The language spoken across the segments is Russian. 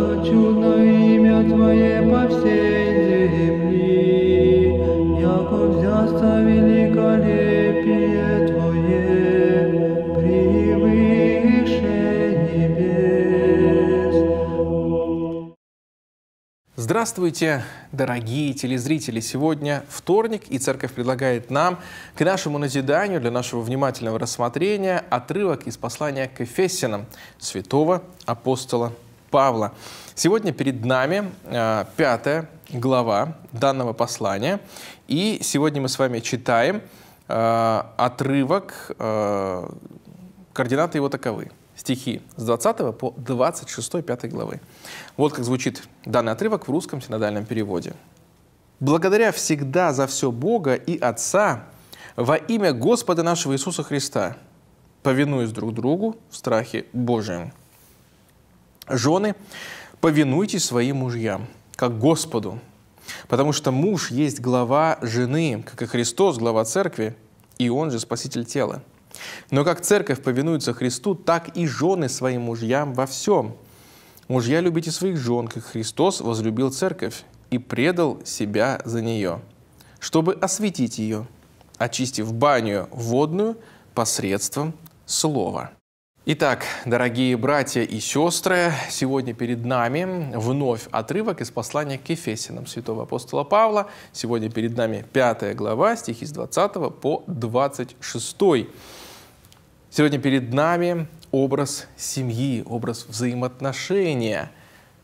возвеличу на имя Твое по всей земли, яко взяста великолепие Твое, превыше небес. Здравствуйте, дорогие телезрители! Сегодня вторник, и Церковь предлагает нам, к нашему назиданию, для нашего внимательного рассмотрения, отрывок из послания к Эфесиным святого апостола Павла. Сегодня перед нами э, пятая глава данного послания, и сегодня мы с вами читаем э, отрывок, э, координаты его таковы. Стихи с 20 по 26, 5 главы. Вот как звучит данный отрывок в русском синодальном переводе. «Благодаря всегда за все Бога и Отца во имя Господа нашего Иисуса Христа, повинуясь друг другу в страхе Божьем». Жены, повинуйтесь своим мужьям, как Господу, потому что муж есть глава жены, как и Христос, глава церкви, и он же спаситель тела. Но как церковь повинуется Христу, так и жены своим мужьям во всем. Мужья, любите своих жен, как Христос возлюбил церковь и предал себя за нее, чтобы осветить ее, очистив баню водную посредством слова. Итак, дорогие братья и сестры, сегодня перед нами вновь отрывок из послания к Ефесинам святого апостола Павла. Сегодня перед нами пятая глава, стихи с 20 по 26. Сегодня перед нами образ семьи, образ взаимоотношения,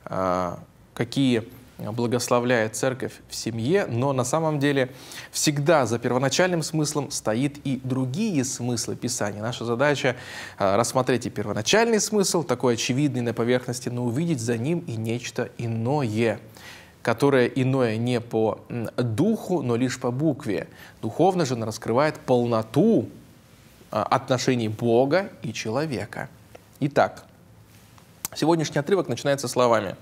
а, какие благословляет церковь в семье, но на самом деле всегда за первоначальным смыслом стоит и другие смыслы Писания. Наша задача э, рассмотреть и первоначальный смысл, такой очевидный на поверхности, но увидеть за ним и нечто иное которое иное не по духу, но лишь по букве. Духовно же она раскрывает полноту э, отношений Бога и человека. Итак, сегодняшний отрывок начинается словами.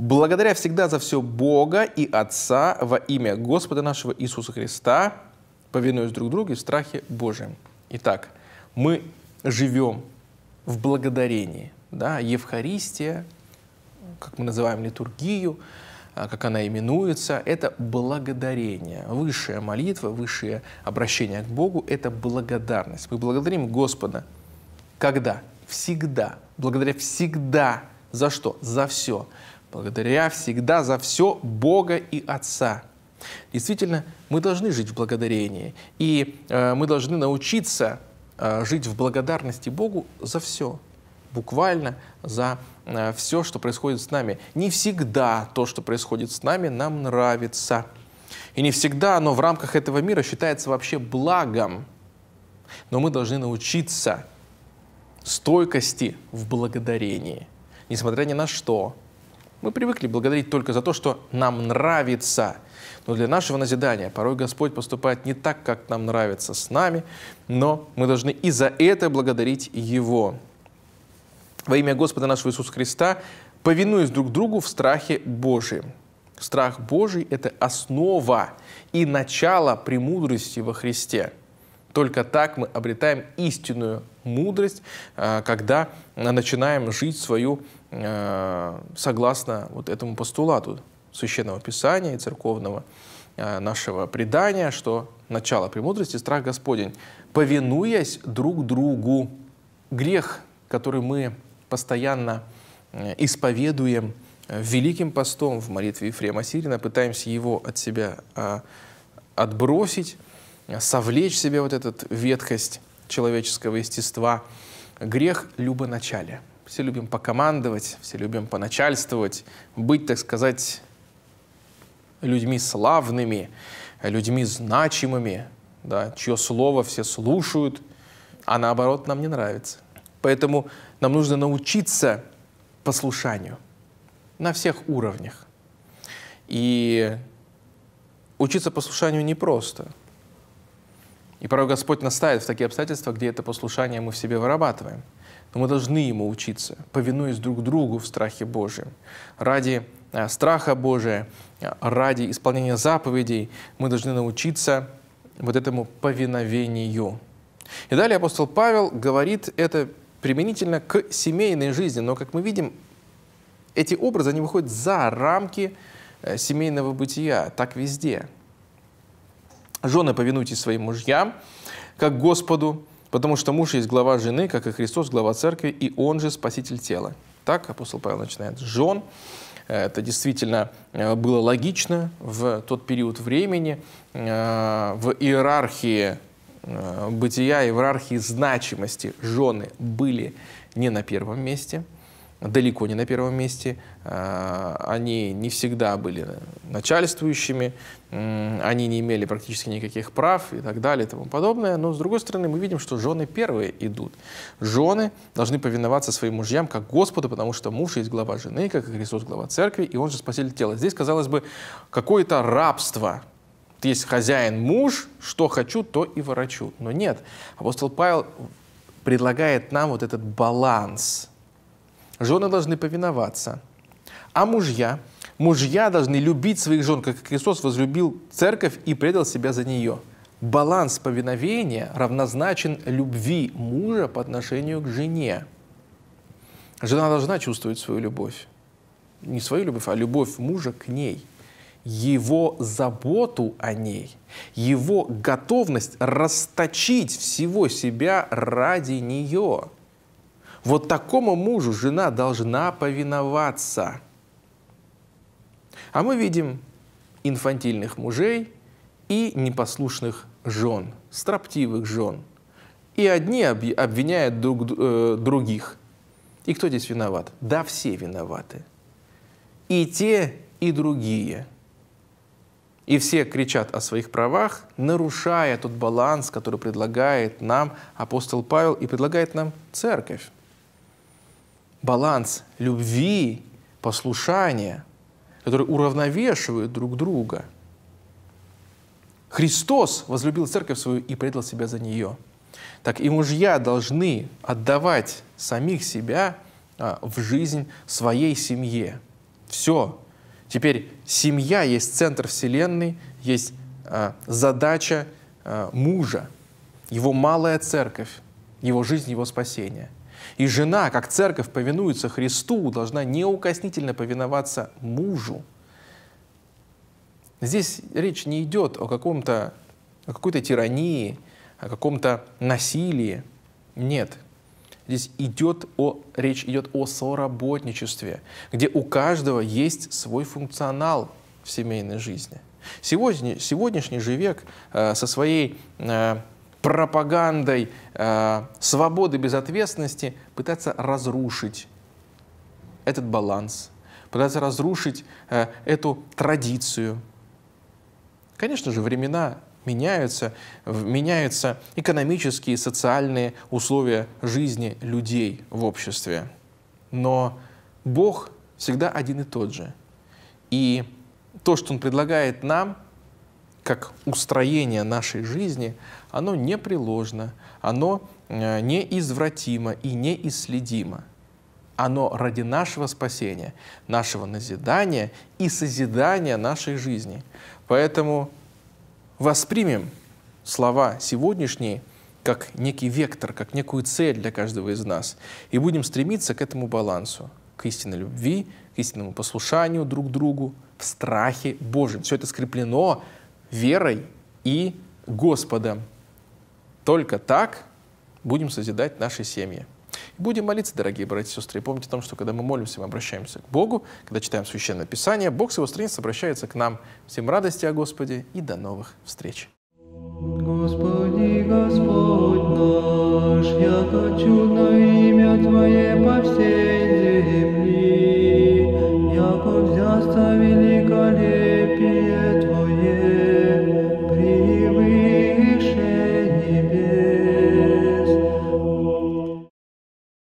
Благодаря всегда за все Бога и Отца во имя Господа нашего Иисуса Христа, повинуясь друг другу и в страхе Божьем. Итак, мы живем в благодарении. Да? Евхаристия, как мы называем литургию, а, как она именуется, это благодарение. Высшая молитва, высшее обращение к Богу – это благодарность. Мы благодарим Господа. Когда? Всегда. Благодаря всегда. За что? За все благодаря всегда за все Бога и Отца. Действительно, мы должны жить в благодарении, и э, мы должны научиться э, жить в благодарности Богу за все, буквально за э, все, что происходит с нами. Не всегда то, что происходит с нами, нам нравится. И не всегда оно в рамках этого мира считается вообще благом. Но мы должны научиться стойкости в благодарении, несмотря ни на что, мы привыкли благодарить только за то, что нам нравится. Но для нашего назидания порой Господь поступает не так, как нам нравится с нами, но мы должны и за это благодарить Его. Во имя Господа нашего Иисуса Христа, повинуясь друг другу в страхе Божьем. Страх Божий – это основа и начало премудрости во Христе. Только так мы обретаем истинную мудрость, э, когда начинаем жить свою э, согласно вот этому постулату Священного Писания и церковного э, нашего предания, что начало премудрости – страх Господень, повинуясь друг другу. Грех, который мы постоянно исповедуем великим постом в молитве Ефрема Сирина, пытаемся его от себя отбросить, совлечь себе вот эту ветхость, человеческого естества — грех любоначалия. Все любим покомандовать, все любим поначальствовать, быть, так сказать, людьми славными, людьми значимыми, да, чье слово все слушают, а наоборот нам не нравится. Поэтому нам нужно научиться послушанию на всех уровнях. И учиться послушанию непросто — и порой Господь нас в такие обстоятельства, где это послушание мы в себе вырабатываем. Но мы должны ему учиться, повинуясь друг другу в страхе Божьем. Ради э, страха Божия, э, ради исполнения заповедей мы должны научиться вот этому повиновению. И далее апостол Павел говорит это применительно к семейной жизни, но, как мы видим, эти образы, они выходят за рамки э, семейного бытия, так везде – Жены, повинуйтесь своим мужьям, как Господу, потому что муж есть глава жены, как и Христос, глава церкви, и он же спаситель тела. Так апостол Павел начинает. Жен, э, это действительно э, было логично в тот период времени, э, в иерархии бытия, иерархии значимости жены были не на первом месте – далеко не на первом месте. А, они не всегда были начальствующими, они не имели практически никаких прав и так далее и тому подобное. Но, с другой стороны, мы видим, что жены первые идут. Жены должны повиноваться своим мужьям как Господу, потому что муж есть глава жены, как Христос глава церкви, и он же спаситель тела. Здесь, казалось бы, какое-то рабство, есть хозяин муж, что хочу, то и ворочу. Но нет, апостол Павел предлагает нам вот этот баланс – жены должны повиноваться. А мужья? Мужья должны любить своих жен, как Христос возлюбил церковь и предал себя за нее. Баланс повиновения равнозначен любви мужа по отношению к жене. Жена должна чувствовать свою любовь. Не свою любовь, а любовь мужа к ней. Его заботу о ней, его готовность расточить всего себя ради нее – вот такому мужу жена должна повиноваться. А мы видим инфантильных мужей и непослушных жен, строптивых жен. И одни обвиняют друг, э, других. И кто здесь виноват? Да, все виноваты. И те, и другие. И все кричат о своих правах, нарушая тот баланс, который предлагает нам апостол Павел и предлагает нам церковь баланс любви, послушания, которые уравновешивают друг друга. Христос возлюбил церковь свою и предал себя за нее. Так и мужья должны отдавать самих себя а, в жизнь своей семье. Все. Теперь семья есть центр Вселенной, есть а, задача а, мужа, его малая церковь, его жизнь, его спасение – и жена, как церковь повинуется Христу, должна неукоснительно повиноваться мужу. Здесь речь не идет о, каком-то, о какой-то тирании, о каком-то насилии. Нет. Здесь идет о, речь идет о соработничестве, где у каждого есть свой функционал в семейной жизни. Сегодня, сегодняшний же век э, со своей э, пропагандой э, свободы безответственности пытаться разрушить этот баланс, пытаться разрушить э, эту традицию. Конечно же, времена меняются, меняются экономические и социальные условия жизни людей в обществе. Но Бог всегда один и тот же. И то, что Он предлагает нам – как устроение нашей жизни, оно непреложно, оно э, неизвратимо и неисследимо. Оно ради нашего спасения, нашего назидания и созидания нашей жизни. Поэтому воспримем слова сегодняшние как некий вектор, как некую цель для каждого из нас. И будем стремиться к этому балансу, к истинной любви, к истинному послушанию друг другу, в страхе Божьем. Все это скреплено верой и Господом. Только так будем созидать наши семьи. Будем молиться, дорогие братья и сестры. И помните о том, что когда мы молимся, мы обращаемся к Богу, когда читаем Священное Писание, Бог с его страниц обращается к нам. Всем радости о Господе и до новых встреч. Господи, Господь наш, я хочу на имя Твое